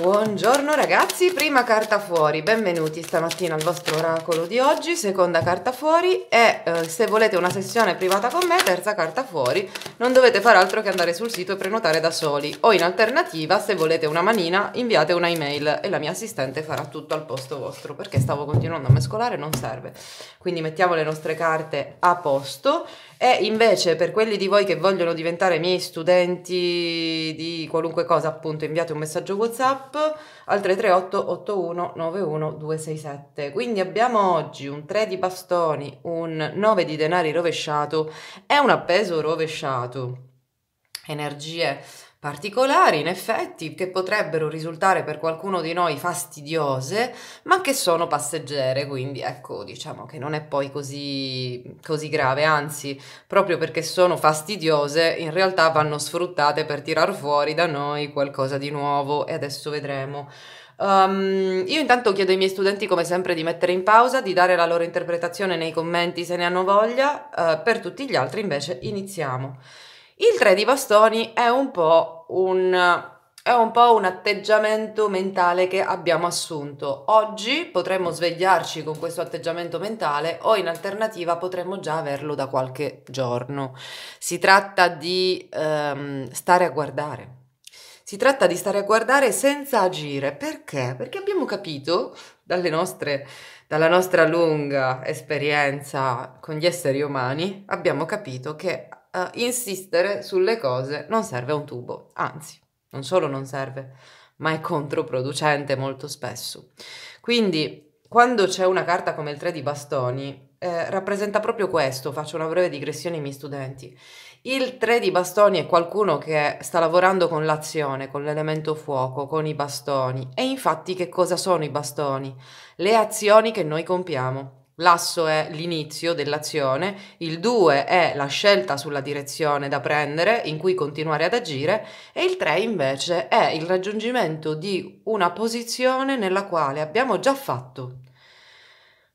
Buongiorno ragazzi, prima carta fuori, benvenuti stamattina al vostro oracolo di oggi, seconda carta fuori e eh, se volete una sessione privata con me, terza carta fuori, non dovete fare altro che andare sul sito e prenotare da soli o in alternativa se volete una manina inviate una email e la mia assistente farà tutto al posto vostro perché stavo continuando a mescolare, non serve. Quindi mettiamo le nostre carte a posto e invece per quelli di voi che vogliono diventare miei studenti di qualunque cosa, appunto, inviate un messaggio WhatsApp al 338 8191 267. Quindi abbiamo oggi un 3 di bastoni, un 9 di denari rovesciato e un appeso rovesciato. Energie particolari, in effetti, che potrebbero risultare per qualcuno di noi fastidiose, ma che sono passeggere, quindi ecco, diciamo che non è poi così, così grave, anzi, proprio perché sono fastidiose, in realtà vanno sfruttate per tirar fuori da noi qualcosa di nuovo e adesso vedremo. Um, io intanto chiedo ai miei studenti, come sempre, di mettere in pausa, di dare la loro interpretazione nei commenti se ne hanno voglia, uh, per tutti gli altri invece iniziamo. Il tre di bastoni è un po' un è un po' un atteggiamento mentale che abbiamo assunto. Oggi potremmo svegliarci con questo atteggiamento mentale o in alternativa potremmo già averlo da qualche giorno. Si tratta di ehm, stare a guardare. Si tratta di stare a guardare senza agire. Perché? Perché abbiamo capito nostre, dalla nostra lunga esperienza con gli esseri umani, abbiamo capito che uh, insistere sulle cose non serve un tubo, anzi, non solo non serve, ma è controproducente molto spesso. Quindi, quando c'è una carta come il 3 di bastoni, eh, rappresenta proprio questo, faccio una breve digressione ai miei studenti. Il 3 di bastoni è qualcuno che sta lavorando con l'azione, con l'elemento fuoco, con i bastoni. E infatti che cosa sono i bastoni? Le azioni che noi compiamo. L'asso è l'inizio dell'azione, il 2 è la scelta sulla direzione da prendere in cui continuare ad agire e il 3 invece è il raggiungimento di una posizione nella quale abbiamo già fatto.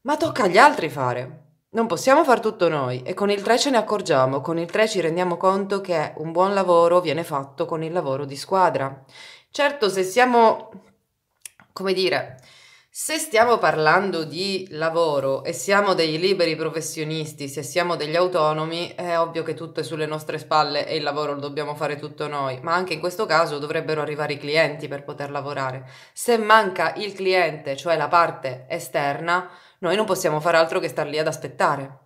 Ma tocca agli altri fare. Non possiamo far tutto noi e con il 3 ce ne accorgiamo, con il 3 ci rendiamo conto che un buon lavoro viene fatto con il lavoro di squadra. Certo, se siamo, come dire, se stiamo parlando di lavoro e siamo dei liberi professionisti, se siamo degli autonomi, è ovvio che tutto è sulle nostre spalle e il lavoro lo dobbiamo fare tutto noi, ma anche in questo caso dovrebbero arrivare i clienti per poter lavorare. Se manca il cliente, cioè la parte esterna, noi non possiamo fare altro che star lì ad aspettare.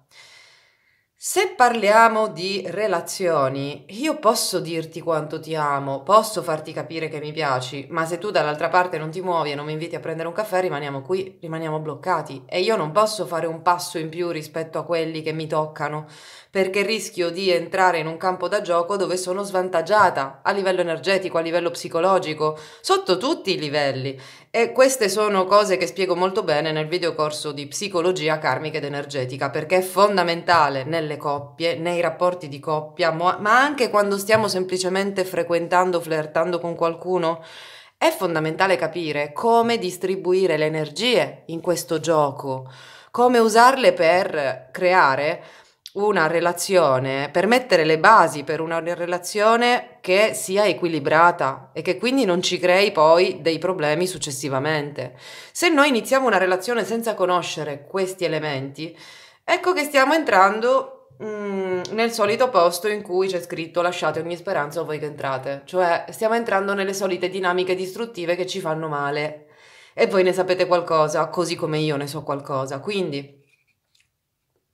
Se parliamo di relazioni, io posso dirti quanto ti amo, posso farti capire che mi piaci, ma se tu dall'altra parte non ti muovi e non mi inviti a prendere un caffè, rimaniamo qui, rimaniamo bloccati e io non posso fare un passo in più rispetto a quelli che mi toccano, perché rischio di entrare in un campo da gioco dove sono svantaggiata a livello energetico, a livello psicologico, sotto tutti i livelli. E queste sono cose che spiego molto bene nel video corso di psicologia karmica ed energetica, perché è fondamentale nelle coppie, nei rapporti di coppia, ma anche quando stiamo semplicemente frequentando, flirtando con qualcuno. È fondamentale capire come distribuire le energie in questo gioco, come usarle per creare una relazione, per mettere le basi per una relazione che sia equilibrata e che quindi non ci crei poi dei problemi successivamente. Se noi iniziamo una relazione senza conoscere questi elementi, ecco che stiamo entrando mm, nel solito posto in cui c'è scritto lasciate ogni speranza a voi che entrate, cioè stiamo entrando nelle solite dinamiche distruttive che ci fanno male e voi ne sapete qualcosa, così come io ne so qualcosa. Quindi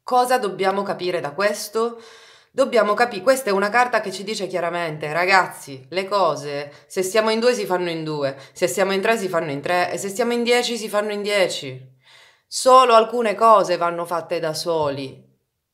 Cosa dobbiamo capire da questo? Dobbiamo capire, questa è una carta che ci dice chiaramente, ragazzi, le cose, se siamo in due si fanno in due, se siamo in tre si fanno in tre e se siamo in dieci si fanno in dieci. Solo alcune cose vanno fatte da soli,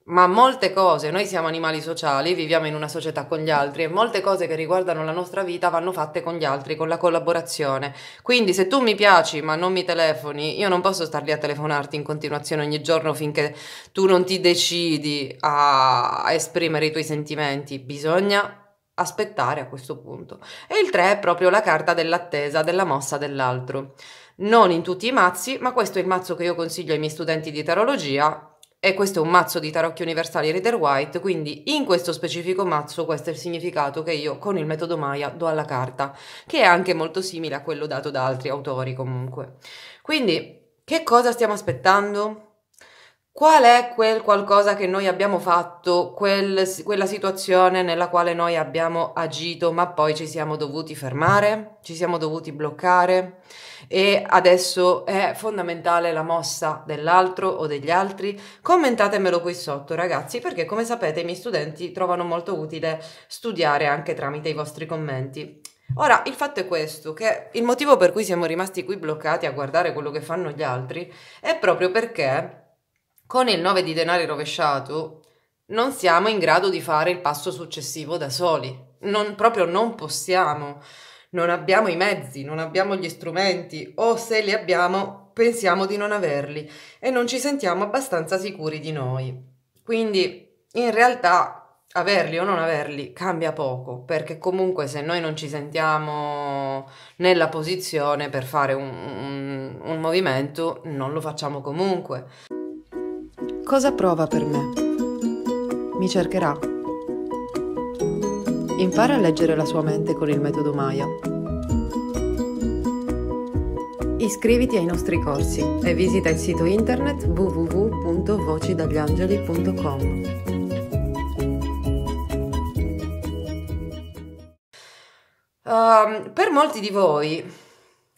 ma molte cose, noi siamo animali sociali, viviamo in una società con gli altri e molte cose che riguardano la nostra vita vanno fatte con gli altri, con la collaborazione. Quindi se tu mi piaci ma non mi telefoni, io non posso star lì a telefonarti in continuazione ogni giorno finché tu non ti decidi a, esprimere i tuoi sentimenti, bisogna aspettare a questo punto. E il 3 è proprio la carta dell'attesa, della mossa dell'altro. Non in tutti i mazzi, ma questo è il mazzo che io consiglio ai miei studenti di tarologia e questo è un mazzo di tarocchi universali Reader White, quindi in questo specifico mazzo questo è il significato che io con il metodo Maya do alla carta, che è anche molto simile a quello dato da altri autori comunque. Quindi, che cosa stiamo aspettando? qual è quel qualcosa che noi abbiamo fatto, quel, quella situazione nella quale noi abbiamo agito, ma poi ci siamo dovuti fermare, ci siamo dovuti bloccare e adesso è fondamentale la mossa dell'altro o degli altri. Commentatemelo qui sotto, ragazzi, perché come sapete i miei studenti trovano molto utile studiare anche tramite i vostri commenti. Ora, il fatto è questo, che il motivo per cui siamo rimasti qui bloccati a guardare quello che fanno gli altri è proprio perché con il 9 di denari rovesciato non siamo in grado di fare il passo successivo da soli. Non, proprio non possiamo. Non abbiamo i mezzi, non abbiamo gli strumenti o se li abbiamo pensiamo di non averli e non ci sentiamo abbastanza sicuri di noi. Quindi in realtà averli o non averli cambia poco perché comunque se noi non ci sentiamo nella posizione per fare un, un, un movimento non lo facciamo comunque. Cosa prova per me? Mi cercherà. Impara a leggere la sua mente con il metodo Maya. Iscriviti ai nostri corsi e visita il sito internet www.vocidagliangeli.com. Um, ehm, per molti di voi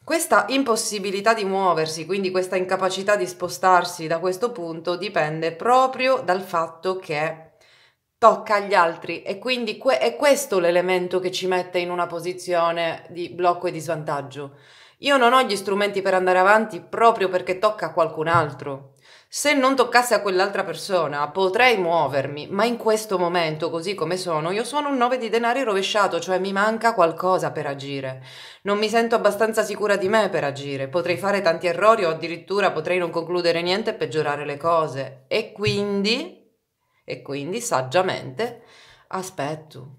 questa impossibilità di muoversi, quindi questa incapacità di spostarsi da questo punto, dipende proprio dal fatto che tocca agli altri e quindi que- è questo l'elemento che ci mette in una posizione di blocco e di svantaggio. Io non ho gli strumenti per andare avanti proprio perché tocca a qualcun altro. Se non toccasse a quell'altra persona potrei muovermi, ma in questo momento, così come sono, io sono un 9 di denari rovesciato, cioè mi manca qualcosa per agire. Non mi sento abbastanza sicura di me per agire, potrei fare tanti errori o addirittura potrei non concludere niente e peggiorare le cose. E quindi, e quindi saggiamente, aspetto.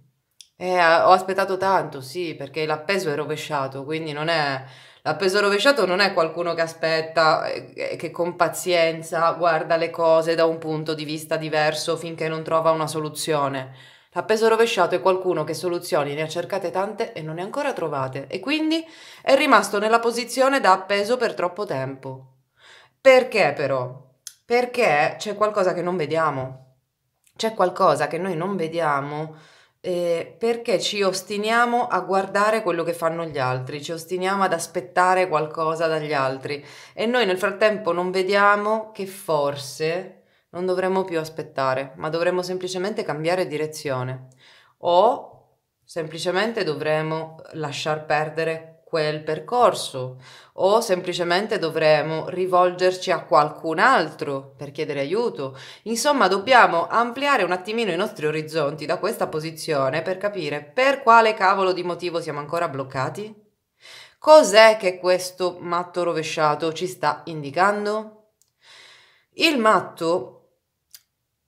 Eh, ho aspettato tanto, sì, perché l'appeso è rovesciato, quindi non è L'appeso rovesciato non è qualcuno che aspetta, eh, eh, che con pazienza guarda le cose da un punto di vista diverso finché non trova una soluzione. L'appeso rovesciato è qualcuno che soluzioni ne ha cercate tante e non ne ha ancora trovate e quindi è rimasto nella posizione da appeso per troppo tempo. Perché però? Perché c'è qualcosa che non vediamo. C'è qualcosa che noi non vediamo eh, perché ci ostiniamo a guardare quello che fanno gli altri, ci ostiniamo ad aspettare qualcosa dagli altri e noi nel frattempo non vediamo che forse non dovremmo più aspettare, ma dovremmo semplicemente cambiare direzione o semplicemente dovremmo lasciar perdere quel percorso o semplicemente dovremo rivolgerci a qualcun altro per chiedere aiuto. Insomma, dobbiamo ampliare un attimino i nostri orizzonti da questa posizione per capire per quale cavolo di motivo siamo ancora bloccati. Cos'è che questo matto rovesciato ci sta indicando? Il matto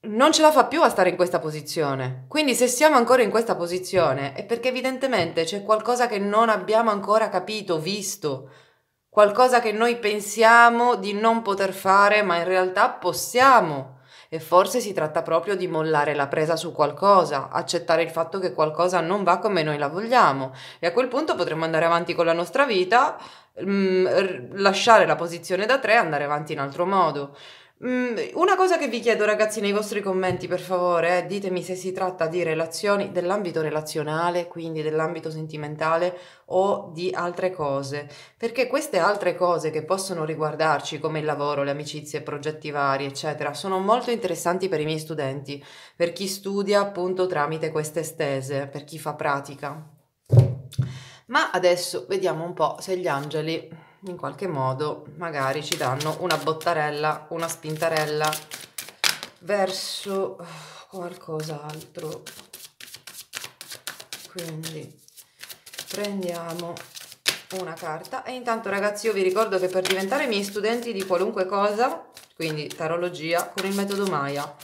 non ce la fa più a stare in questa posizione. Quindi se siamo ancora in questa posizione è perché evidentemente c'è qualcosa che non abbiamo ancora capito, visto, qualcosa che noi pensiamo di non poter fare, ma in realtà possiamo. E forse si tratta proprio di mollare la presa su qualcosa, accettare il fatto che qualcosa non va come noi la vogliamo. E a quel punto potremmo andare avanti con la nostra vita, mh, mm, lasciare la posizione da tre e andare avanti in altro modo. Mm, una cosa che vi chiedo ragazzi nei vostri commenti per favore, eh, ditemi se si tratta di relazioni dell'ambito relazionale, quindi dell'ambito sentimentale o di altre cose, perché queste altre cose che possono riguardarci come il lavoro, le amicizie, progetti vari, eccetera, sono molto interessanti per i miei studenti, per chi studia appunto tramite queste stese, per chi fa pratica. Ma adesso vediamo un po' se gli angeli in qualche modo magari ci danno una bottarella, una spintarella verso eh, qualcos'altro. Quindi prendiamo una carta e intanto ragazzi io vi ricordo che per diventare miei studenti di qualunque cosa, quindi tarologia, con il metodo Maya,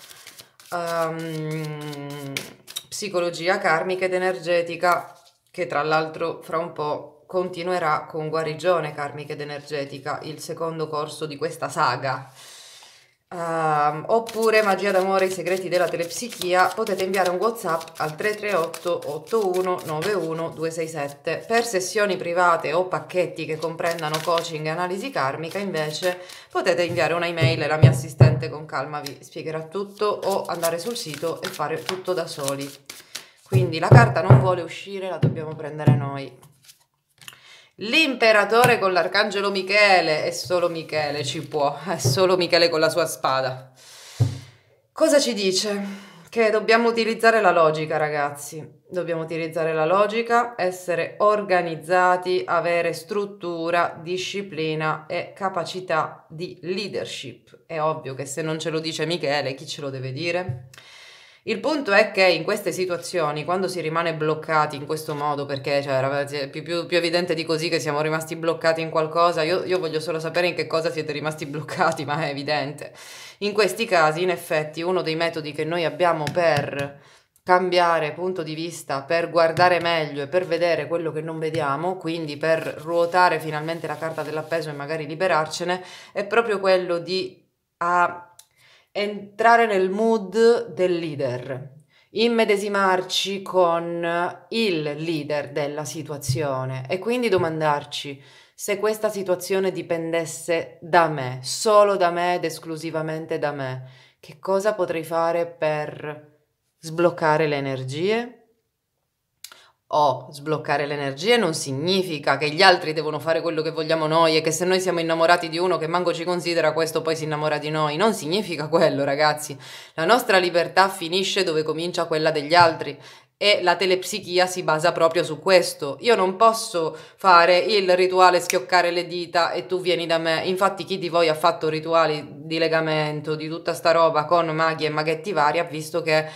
um, psicologia karmica ed energetica, che tra l'altro fra un po' continuerà con Guarigione Karmica ed Energetica, il secondo corso di questa saga. Uh, oppure Magia d'amore, i segreti della telepsichia, potete inviare un WhatsApp al 338 8191 267. Per sessioni private o pacchetti che comprendano coaching e analisi karmica, invece, potete inviare un'email e la mia assistente con calma vi spiegherà tutto o andare sul sito e fare tutto da soli. Quindi la carta non vuole uscire, la dobbiamo prendere noi. L'imperatore con l'arcangelo Michele e solo Michele ci può, è solo Michele con la sua spada. Cosa ci dice? Che dobbiamo utilizzare la logica, ragazzi. Dobbiamo utilizzare la logica, essere organizzati, avere struttura, disciplina e capacità di leadership. È ovvio che se non ce lo dice Michele, chi ce lo deve dire? Il punto è che in queste situazioni, quando si rimane bloccati in questo modo, perché cioè, era più, più, più, evidente di così che siamo rimasti bloccati in qualcosa, io, io, voglio solo sapere in che cosa siete rimasti bloccati, ma è evidente. In questi casi, in effetti, uno dei metodi che noi abbiamo per cambiare punto di vista, per guardare meglio e per vedere quello che non vediamo, quindi per ruotare finalmente la carta dell'appeso e magari liberarcene, è proprio quello di... A, entrare nel mood del leader, immedesimarci con il leader della situazione e quindi domandarci se questa situazione dipendesse da me, solo da me ed esclusivamente da me, che cosa potrei fare per sbloccare le energie? Oh, sbloccare le energie non significa che gli altri devono fare quello che vogliamo noi e che se noi siamo innamorati di uno che manco ci considera, questo poi si innamora di noi. Non significa quello, ragazzi. La nostra libertà finisce dove comincia quella degli altri e la telepsichia si basa proprio su questo. Io non posso fare il rituale schioccare le dita e tu vieni da me. Infatti chi di voi ha fatto rituali di legamento, di tutta sta roba con maghi e maghetti vari ha visto che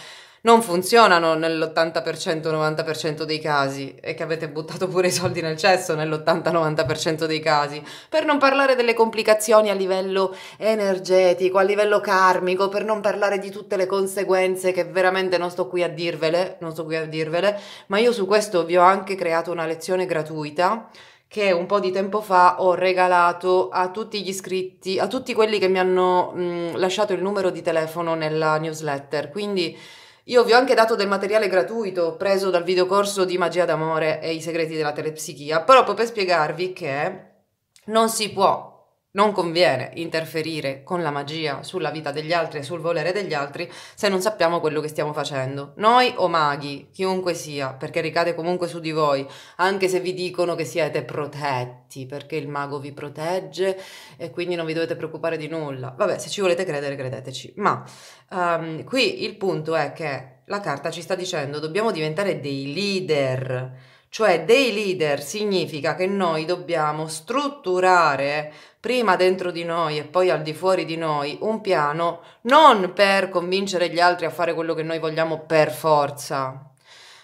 non funzionano nell'80%-90% dei casi e che avete buttato pure i soldi nel cesso nell'80-90% dei casi, per non parlare delle complicazioni a livello energetico, a livello karmico, per non parlare di tutte le conseguenze che veramente non sto qui a dirvele, non sto qui a dirvele, ma io su questo vi ho anche creato una lezione gratuita che un po' di tempo fa ho regalato a tutti gli iscritti, a tutti quelli che mi hanno mh, lasciato il numero di telefono nella newsletter. Quindi io vi ho anche dato del materiale gratuito preso dal videocorso di Magia d'amore e i segreti della telepsichia, proprio per spiegarvi che non si può non conviene interferire con la magia sulla vita degli altri e sul volere degli altri se non sappiamo quello che stiamo facendo. Noi o maghi, chiunque sia, perché ricade comunque su di voi, anche se vi dicono che siete protetti, perché il mago vi protegge e quindi non vi dovete preoccupare di nulla. Vabbè, se ci volete credere, credeteci. Ma um, qui il punto è che la carta ci sta dicendo dobbiamo diventare dei leader cioè dei leader significa che noi dobbiamo strutturare prima dentro di noi e poi al di fuori di noi un piano non per convincere gli altri a fare quello che noi vogliamo per forza,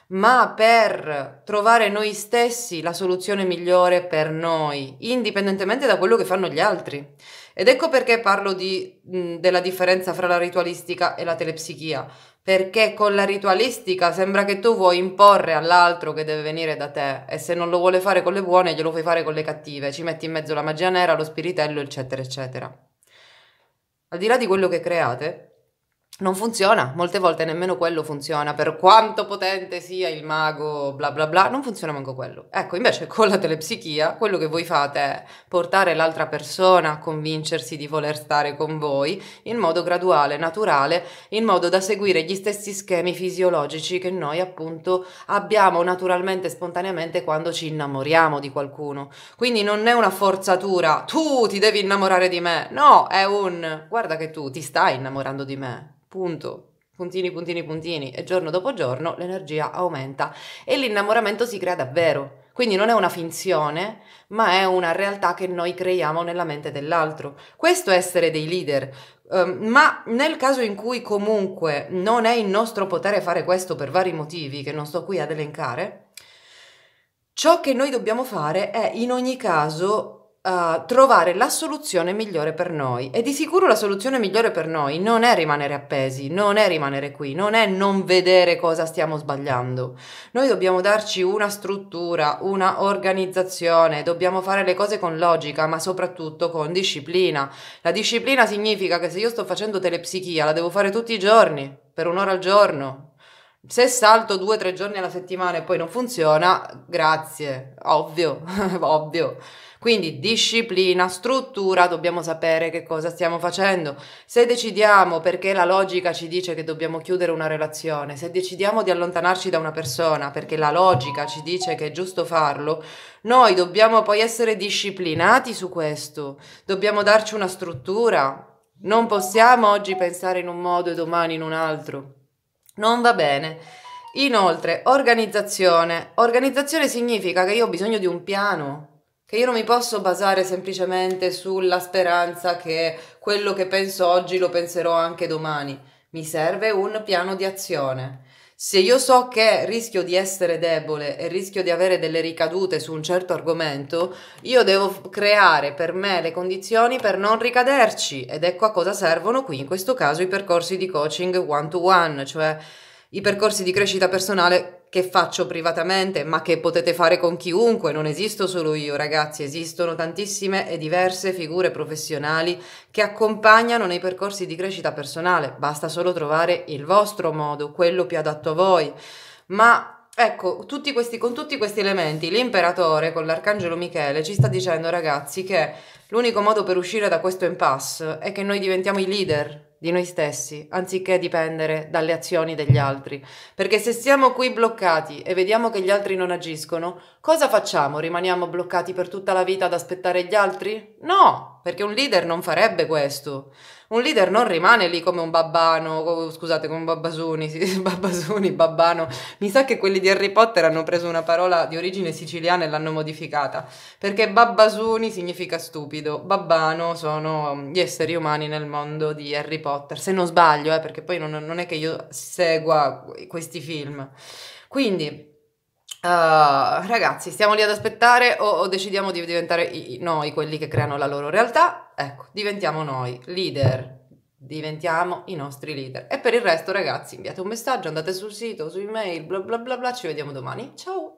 ma per trovare noi stessi la soluzione migliore per noi, indipendentemente da quello che fanno gli altri. Ed ecco perché parlo di, della differenza fra la ritualistica e la telepsichia perché con la ritualistica sembra che tu vuoi imporre all'altro che deve venire da te e se non lo vuole fare con le buone glielo fai fare con le cattive, ci metti in mezzo la magia nera, lo spiritello, eccetera, eccetera. Al di là di quello che create, non funziona, molte volte nemmeno quello funziona, per quanto potente sia il mago, bla bla bla, non funziona manco quello. Ecco, invece con la telepsichia quello che voi fate è portare l'altra persona a convincersi di voler stare con voi in modo graduale, naturale, in modo da seguire gli stessi schemi fisiologici che noi appunto abbiamo naturalmente, spontaneamente quando ci innamoriamo di qualcuno. Quindi non è una forzatura, tu ti devi innamorare di me, no, è un guarda che tu ti stai innamorando di me punto, puntini, puntini, puntini, e giorno dopo giorno l'energia aumenta e l'innamoramento si crea davvero. Quindi non è una finzione, ma è una realtà che noi creiamo nella mente dell'altro. Questo è essere dei leader. Um, ma nel caso in cui comunque non è in nostro potere fare questo per vari motivi che non sto qui ad elencare, ciò che noi dobbiamo fare è in ogni caso uh, trovare la soluzione migliore per noi. E di sicuro la soluzione migliore per noi non è rimanere appesi, non è rimanere qui, non è non vedere cosa stiamo sbagliando. Noi dobbiamo darci una struttura, una organizzazione, dobbiamo fare le cose con logica, ma soprattutto con disciplina. La disciplina significa che se io sto facendo telepsichia la devo fare tutti i giorni, per un'ora al giorno, se salto due o tre giorni alla settimana e poi non funziona, grazie, ovvio, ovvio. Quindi disciplina, struttura, dobbiamo sapere che cosa stiamo facendo. Se decidiamo perché la logica ci dice che dobbiamo chiudere una relazione, se decidiamo di allontanarci da una persona perché la logica ci dice che è giusto farlo, noi dobbiamo poi essere disciplinati su questo, dobbiamo darci una struttura. Non possiamo oggi pensare in un modo e domani in un altro. Non va bene. Inoltre, organizzazione. Organizzazione significa che io ho bisogno di un piano, che io non mi posso basare semplicemente sulla speranza che quello che penso oggi lo penserò anche domani. Mi serve un piano di azione. Se io so che rischio di essere debole e rischio di avere delle ricadute su un certo argomento, io devo creare per me le condizioni per non ricaderci ed ecco a cosa servono qui in questo caso i percorsi di coaching one to one, cioè i percorsi di crescita personale che faccio privatamente, ma che potete fare con chiunque, non esisto solo io ragazzi, esistono tantissime e diverse figure professionali che accompagnano nei percorsi di crescita personale, basta solo trovare il vostro modo, quello più adatto a voi. Ma Ecco, tutti questi, con tutti questi elementi, l'imperatore con l'arcangelo Michele ci sta dicendo, ragazzi, che l'unico modo per uscire da questo impasse è che noi diventiamo i leader, di noi stessi, anziché dipendere dalle azioni degli altri. Perché se siamo qui bloccati e vediamo che gli altri non agiscono, Cosa facciamo? Rimaniamo bloccati per tutta la vita ad aspettare gli altri? No, perché un leader non farebbe questo. Un leader non rimane lì come un babbano, scusate, come un babbasuni, sì, babbasuni, babbano. Mi sa che quelli di Harry Potter hanno preso una parola di origine siciliana e l'hanno modificata, perché babbasuni significa stupido, babbano sono um, gli esseri umani nel mondo di Harry Potter, se non sbaglio, eh, perché poi non, non è che io segua questi film. Quindi Uh, ragazzi, stiamo lì ad aspettare o, o decidiamo di diventare i, noi quelli che creano la loro realtà? Ecco, diventiamo noi, leader, diventiamo i nostri leader. E per il resto, ragazzi, inviate un messaggio, andate sul sito, su email, bla bla bla bla, ci vediamo domani. Ciao!